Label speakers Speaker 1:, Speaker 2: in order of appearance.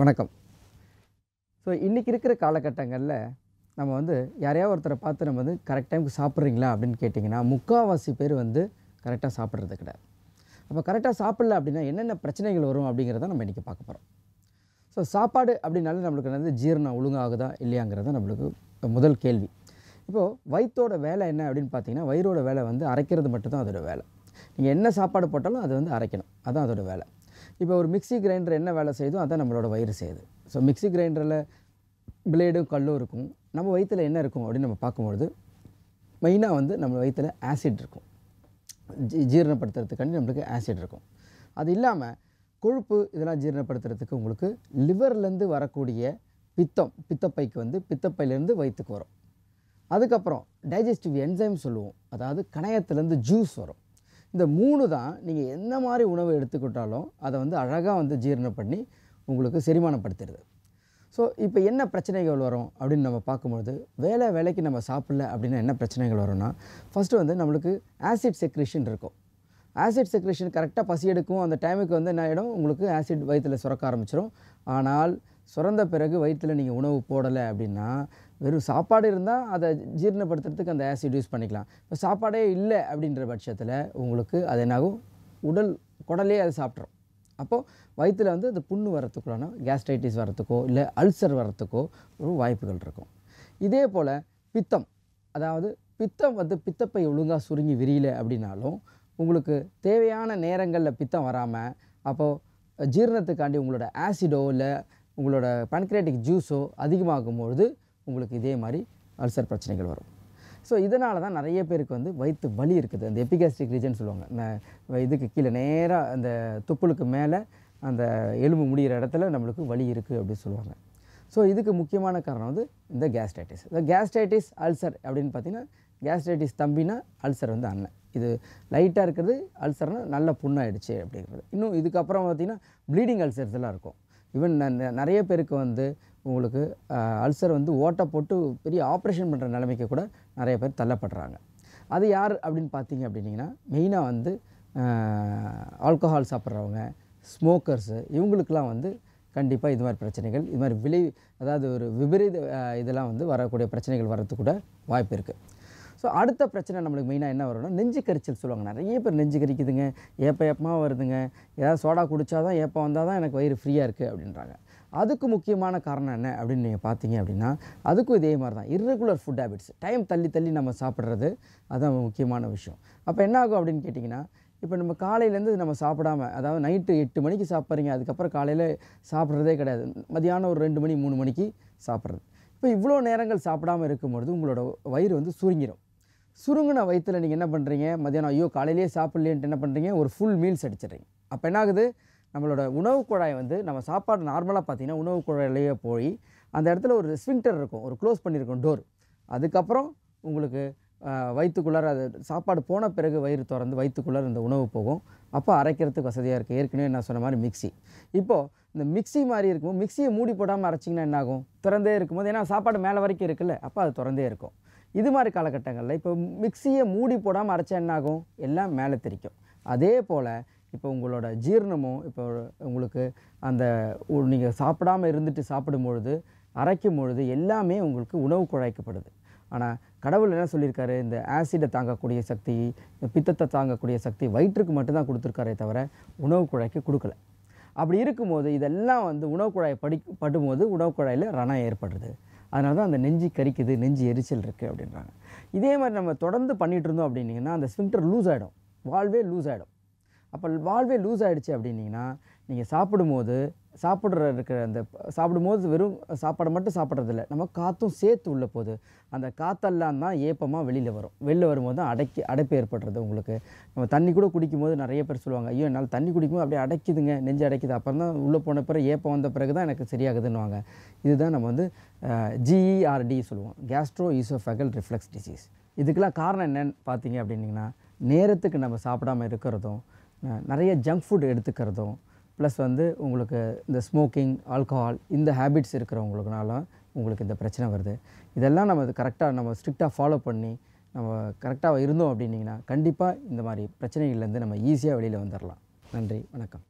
Speaker 1: வணக்கம் ஸோ இன்றைக்கி இருக்கிற காலகட்டங்களில் நம்ம வந்து யாரையாவது ஒருத்தரை பார்த்து நம்ம வந்து கரெக்ட் டைமுக்கு சாப்பிட்றீங்களா அப்படின்னு கேட்டிங்கன்னா முக்கால்வாசி பேர் வந்து கரெக்டாக சாப்பிட்றது கிடையாது அப்போ கரெக்டாக சாப்பிடல அப்படின்னா என்னென்ன பிரச்சனைகள் வரும் அப்படிங்கிறத நம்ம இன்றைக்கி பார்க்க போகிறோம் ஸோ சாப்பாடு அப்படின்னாலே நம்மளுக்கு வந்து ஜீரணம் ஒழுங்காகுதா இல்லையாங்கிறத நம்மளுக்கு முதல் கேள்வி இப்போது வயிற்றோட வேலை என்ன அப்படின்னு பார்த்தீங்கன்னா வயிறோட வேலை வந்து அரைக்கிறது மட்டும்தான் அதோடய வேலை நீங்கள் என்ன சாப்பாடு போட்டாலும் அது வந்து அரைக்கணும் அதுதான் அதோடய வேலை இப்போ ஒரு மிக்சி கிரைண்டர் என்ன வேலை செய்யுதோ அதான் நம்மளோட வயிறு செய்யுது ஸோ மிக்சி கிரைண்டரில் பிளேடும் கல்லும் இருக்கும் நம்ம வயிற்றில் என்ன இருக்கும் அப்படின்னு நம்ம பார்க்கும்பொழுது மெயினாக வந்து நம்ம வயிற்றில் ஆசிட் இருக்கும் ஜீ ஜீரணப்படுத்துறதுக்காண்டி நம்மளுக்கு ஆசிட் இருக்கும் அது இல்லாமல் கொழுப்பு இதெல்லாம் ஜீரணப்படுத்துறதுக்கு உங்களுக்கு லிவர்லேருந்து வரக்கூடிய பித்தம் பித்தப்பைக்கு வந்து பித்தப்பையிலேருந்து வயிற்றுக்கு வரும் அதுக்கப்புறம் டைஜஸ்டிவ் என்சைம் சொல்லுவோம் அதாவது கணையத்துலேருந்து ஜூஸ் வரும் இந்த மூணு தான் நீங்கள் என்ன மாதிரி உணவு எடுத்துக்கிட்டாலும் அதை வந்து அழகாக வந்து ஜீரணம் பண்ணி உங்களுக்கு செரிமானப்படுத்திடுது ஸோ இப்போ என்ன பிரச்சனைகள் வரும் அப்படின்னு நம்ம பார்க்கும்பொழுது வேலை வேலைக்கு நம்ம சாப்பிடல அப்படின்னா என்ன பிரச்சனைகள் வரும்னா ஃபஸ்ட்டு வந்து நம்மளுக்கு ஆசிட் செக்ரிஷன் இருக்கும் ஆசிட் செக்ரிஷன் கரெக்டாக பசி எடுக்கும் அந்த டைமுக்கு வந்து என்ன ஆகிடும் உங்களுக்கு ஆசிட் வயிற்றில் சுரக்க ஆரம்பிச்சிடும் ஆனால் சுரந்த பிறகு வயிற்றில் நீங்கள் உணவு போடலை அப்படின்னா வெறும் சாப்பாடு இருந்தால் அதை ஜீரணப்படுத்துறதுக்கு அந்த ஆசிட் யூஸ் பண்ணிக்கலாம் இப்போ சாப்பாடே இல்லை அப்படின்ற பட்சத்தில் உங்களுக்கு அது என்னாகும் உடல் குடலே அது சாப்பிட்றோம் அப்போது வயிற்றில் வந்து அது புண்ணு வரத்துக்குள்ளான கேஸ்ட்ரைட்டிஸ் வரத்துக்கோ இல்லை அல்சர் வரத்துக்கோ ஒரு வாய்ப்புகள் இருக்கும் இதே போல் பித்தம் அதாவது பித்தம் வந்து பித்தப்பை ஒழுங்காக சுருங்கி விரியல அப்படின்னாலும் உங்களுக்கு தேவையான நேரங்களில் பித்தம் வராமல் அப்போது ஜீரணத்துக்காண்டி உங்களோட ஆசிடோ இல்லை உங்களோட பன்க்ரேட்டிக் ஜூஸோ அதிகமாகும்பொழுது உங்களுக்கு இதே மாதிரி அல்சர் பிரச்சனைகள் வரும் ஸோ இதனால தான் நிறைய பேருக்கு வந்து வயிற்று வலி இருக்குது அந்த எபிகாஸ்டிக் ரீஜன் சொல்லுவாங்க இதுக்கு கீழே நேராக அந்த துப்புளுக்கு மேலே அந்த எலும்பு முடிகிற இடத்துல நம்மளுக்கு வலி இருக்குது அப்படின்னு சொல்லுவாங்க ஸோ இதுக்கு முக்கியமான காரணம் வந்து இந்த கேஸ்டைட்டிஸ் இந்த கேஸ்டைட்டிஸ் அல்சர் அப்படின்னு பார்த்தீங்கன்னா கேஸ்டைட்டிஸ் தம்பினா அல்சர் வந்து அண்ணன் இது லைட்டாக இருக்கிறது அல்சர்னால் நல்ல புண்ணாயிடுச்சு அப்படிங்கிறது இன்னும் இதுக்கப்புறம் பார்த்திங்கன்னா ப்ளீடிங் அல்சர்ஸ் எல்லாம் இருக்கும் ஈவன் நிறைய பேருக்கு வந்து உங்களுக்கு அல்சர் வந்து ஓட்டை போட்டு பெரிய ஆப்ரேஷன் பண்ணுற நிலைமைக்கு கூட நிறைய பேர் தள்ளப்படுறாங்க அது யார் அப்படின்னு பார்த்தீங்க அப்படின்னிங்கன்னா மெயினாக வந்து ஆல்கஹால் சாப்பிட்றவங்க ஸ்மோக்கர்ஸு இவங்களுக்கெல்லாம் வந்து கண்டிப்பாக இது மாதிரி பிரச்சனைகள் இது மாதிரி விளை அதாவது ஒரு விபரீத இதெல்லாம் வந்து வரக்கூடிய பிரச்சனைகள் வர்றதுக்கு கூட வாய்ப்பு இருக்குது ஸோ அடுத்த பிரச்சனை நம்மளுக்கு மெயினாக என்ன வரும்னா நெஞ்சு கரிச்சல் சொல்லுவாங்க நிறைய பேர் நெஞ்சு கரிக்குதுங்க ஏப்ப ஏப்பமாக வருதுங்க ஏதாவது சோடா குடித்தா தான் ஏப்பம் வந்தால் தான் எனக்கு வயிறு ஃப்ரீயாக இருக்குது அப்படின்றாங்க அதுக்கு முக்கியமான காரணம் என்ன அப்படின்னு நீங்கள் பார்த்தீங்க அப்படின்னா அதுக்கும் இதே மாதிரி தான் இர்ரெகுலர் ஃபுட் ஹேபிட்ஸ் டைம் தள்ளி தள்ளி நம்ம சாப்பிட்றது அதுதான் முக்கியமான விஷயம் அப்போ என்ன ஆகும் அப்படின்னு கேட்டிங்கன்னா இப்போ நம்ம காலையிலேருந்து நம்ம சாப்பிடாம அதாவது நைட்டு எட்டு மணிக்கு சாப்பிட்றீங்க அதுக்கப்புறம் காலையில் சாப்பிட்றதே கிடையாது மதியானம் ஒரு ரெண்டு மணி மூணு மணிக்கு சாப்பிட்றது இப்போ இவ்வளோ நேரங்கள் சாப்பிடாமல் இருக்கும்பொழுது உங்களோட வயிறு வந்து சுருங்கிடும் சுருங்கின வயிற்றில் நீங்கள் என்ன பண்ணுறீங்க மதியானம் ஐயோ காலையிலேயே சாப்பிட்லேன்ட்டு என்ன பண்ணுறீங்க ஒரு ஃபுல் மீல்ஸ் அடிச்சிடுறீங்க அப்போ என்ன ஆகுது நம்மளோட உணவு குழாய் வந்து நம்ம சாப்பாடு நார்மலாக பார்த்திங்கன்னா உணவு குழாயிலேயே போய் அந்த இடத்துல ஒரு ஸ்விங்டர் இருக்கும் ஒரு க்ளோஸ் பண்ணியிருக்கோம் டோர் அதுக்கப்புறம் உங்களுக்கு வயிற்றுக்குள்ளார அது சாப்பாடு போன பிறகு வயிறு திறந்து வயிற்றுக்குள்ளார இந்த உணவு போகும் அப்போ அரைக்கிறதுக்கு வசதியாக இருக்குது ஏற்கனவே நான் சொன்ன மாதிரி மிக்சி இப்போது இந்த மிக்சி மாதிரி இருக்கும் மிக்சியை மூடி போடாமல் அரைச்சிங்கன்னா என்னாகும் திறந்தே இருக்கும்போது ஏன்னா சாப்பாடு மேலே வரைக்கும் இருக்குல்ல அப்போ அது திறந்தே இருக்கும் இது மாதிரி காலகட்டங்களில் இப்போ மிக்சியை மூடி போடாமல் அரைச்சா என்னாகும் எல்லாம் மேலே தெரிக்கும் அதே போல் இப்போ உங்களோட ஜீரணமும் இப்போ உங்களுக்கு அந்த நீங்கள் சாப்பிடாமல் இருந்துட்டு சாப்பிடும் பொழுது அரைக்கும் பொழுது எல்லாமே உங்களுக்கு உணவு குழைக்கப்படுது ஆனால் கடவுள் என்ன சொல்லியிருக்காரு இந்த ஆசிடை தாங்கக்கூடிய சக்தி பித்தத்தை தாங்கக்கூடிய சக்தி வயிற்றுக்கு மட்டும்தான் கொடுத்துருக்காரே தவிர உணவு குழாய்க்கு கொடுக்கல அப்படி இருக்கும்போது இதெல்லாம் வந்து உணவு குழாய் படி படும்போது உணவு குழாயில் ரணம் ஏற்படுறது அதனால தான் அந்த நெஞ்சு கறிக்குது நெஞ்சு எரிச்சல் இருக்குது அப்படின்றாங்க இதே மாதிரி நம்ம தொடர்ந்து பண்ணிகிட்டு இருந்தோம் அப்படின்னிங்கன்னா அந்த ஸ்விங்டர் லூஸ் ஆகிடும் வாழ்வே லூஸ் ஆகிடும் அப்போ வாழ்வே லூஸ் ஆகிடுச்சு அப்படின்னிங்கன்னா நீங்கள் சாப்பிடும்போது சாப்பிட்ற இருக்கிற அந்த சாப்பிடும்போது வெறும் சாப்பாடை மட்டும் சாப்பிட்றதில்ல நம்ம காற்றும் சேர்த்து உள்ளே போகுது அந்த காற்றெல்லாம் தான் ஏப்பமாக வெளியில் வரும் வெளில வரும்போது தான் அடைக்கி அடைப்பு ஏற்படுறது உங்களுக்கு நம்ம தண்ணி கூட குடிக்கும்போது நிறைய பேர் சொல்லுவாங்க ஐயோ என்னால் தண்ணி குடிக்கும்போது அப்படியே அடைக்குதுங்க நெஞ்சு அடைக்குது அப்புறம் தான் உள்ளே போன பிறகு ஏப்பம் வந்த பிறகு தான் எனக்கு சரியாகுதுன்னுவாங்க இதுதான் நம்ம வந்து ஜிஇஆர்டி e சொல்லுவோம் கேஸ்ட்ரோ ஈசோஃபேகல் ரிஃப்ளெக்ஸ் டிசீஸ் இதுக்கெல்லாம் காரணம் என்னன்னு பார்த்தீங்க அப்படின்னிங்கன்னா நேரத்துக்கு நம்ம சாப்பிடாமல் இருக்கிறதும் நிறைய ஜங்க் ஃபுட் எடுத்துக்கிறதும் ப்ளஸ் வந்து உங்களுக்கு இந்த ஸ்மோக்கிங் ஆல்கஹால் இந்த ஹேபிட்ஸ் இருக்கிறவங்களுக்குனால உங்களுக்கு இந்த பிரச்சனை வருது இதெல்லாம் நம்ம கரெக்டாக நம்ம ஸ்ட்ரிக்டாக ஃபாலோ பண்ணி நம்ம கரெக்டாக இருந்தோம் அப்படின்னிங்கன்னா கண்டிப்பாக இந்த மாதிரி பிரச்சனைகள்லேருந்து நம்ம ஈஸியாக வெளியில் வந்துடலாம் நன்றி வணக்கம்